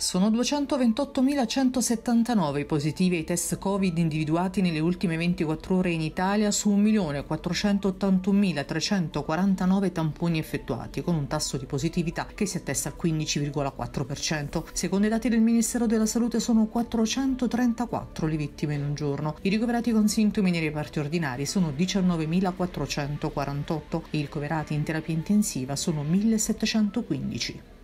Sono 228.179 i positivi ai test Covid individuati nelle ultime 24 ore in Italia su 1.481.349 tamponi effettuati, con un tasso di positività che si attesta al 15,4%. Secondo i dati del Ministero della Salute sono 434 le vittime in un giorno. I ricoverati con sintomi nei reparti ordinari sono 19.448 e i ricoverati in terapia intensiva sono 1.715.